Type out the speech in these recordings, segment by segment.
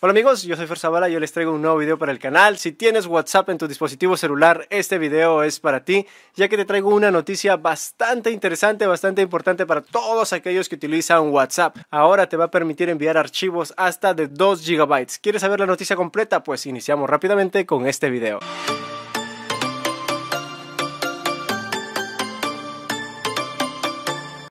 Hola amigos, yo soy Fer y yo les traigo un nuevo video para el canal. Si tienes WhatsApp en tu dispositivo celular, este video es para ti, ya que te traigo una noticia bastante interesante, bastante importante para todos aquellos que utilizan WhatsApp. Ahora te va a permitir enviar archivos hasta de 2 GB. ¿Quieres saber la noticia completa? Pues iniciamos rápidamente con este video.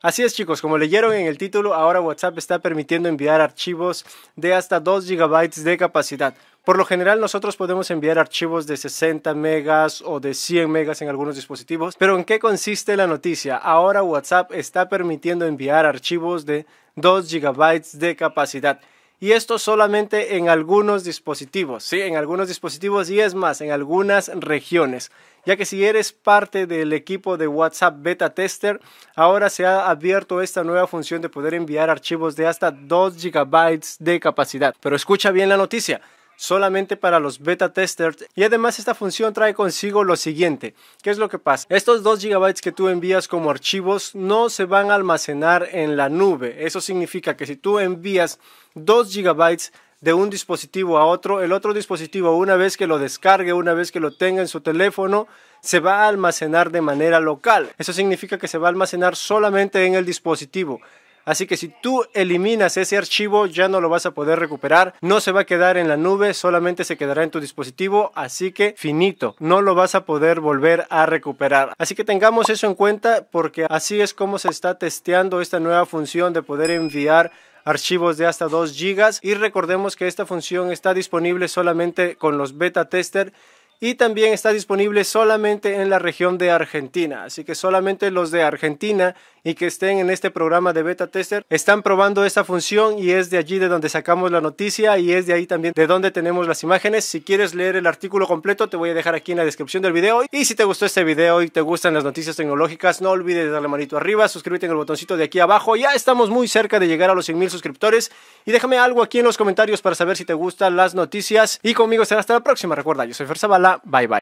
Así es chicos, como leyeron en el título, ahora WhatsApp está permitiendo enviar archivos de hasta 2 GB de capacidad. Por lo general nosotros podemos enviar archivos de 60 megas o de 100 megas en algunos dispositivos, pero ¿en qué consiste la noticia? Ahora WhatsApp está permitiendo enviar archivos de 2 GB de capacidad. Y esto solamente en algunos dispositivos, ¿sí? En algunos dispositivos y es más, en algunas regiones. Ya que si eres parte del equipo de WhatsApp Beta Tester, ahora se ha abierto esta nueva función de poder enviar archivos de hasta 2 GB de capacidad. Pero escucha bien la noticia solamente para los beta testers y además esta función trae consigo lo siguiente, ¿qué es lo que pasa? Estos 2 GB que tú envías como archivos no se van a almacenar en la nube, eso significa que si tú envías 2 GB de un dispositivo a otro, el otro dispositivo una vez que lo descargue, una vez que lo tenga en su teléfono, se va a almacenar de manera local. Eso significa que se va a almacenar solamente en el dispositivo. Así que si tú eliminas ese archivo ya no lo vas a poder recuperar, no se va a quedar en la nube, solamente se quedará en tu dispositivo, así que finito, no lo vas a poder volver a recuperar. Así que tengamos eso en cuenta porque así es como se está testeando esta nueva función de poder enviar archivos de hasta 2 GB y recordemos que esta función está disponible solamente con los beta tester y también está disponible solamente en la región de Argentina. Así que solamente los de Argentina y que estén en este programa de beta tester están probando esta función y es de allí de donde sacamos la noticia y es de ahí también de donde tenemos las imágenes. Si quieres leer el artículo completo te voy a dejar aquí en la descripción del video. Y si te gustó este video y te gustan las noticias tecnológicas, no olvides darle manito arriba, suscríbete en el botoncito de aquí abajo. Ya estamos muy cerca de llegar a los 100 mil suscriptores y déjame algo aquí en los comentarios para saber si te gustan las noticias. Y conmigo será hasta la próxima. Recuerda, yo soy Ferzabala bye bye.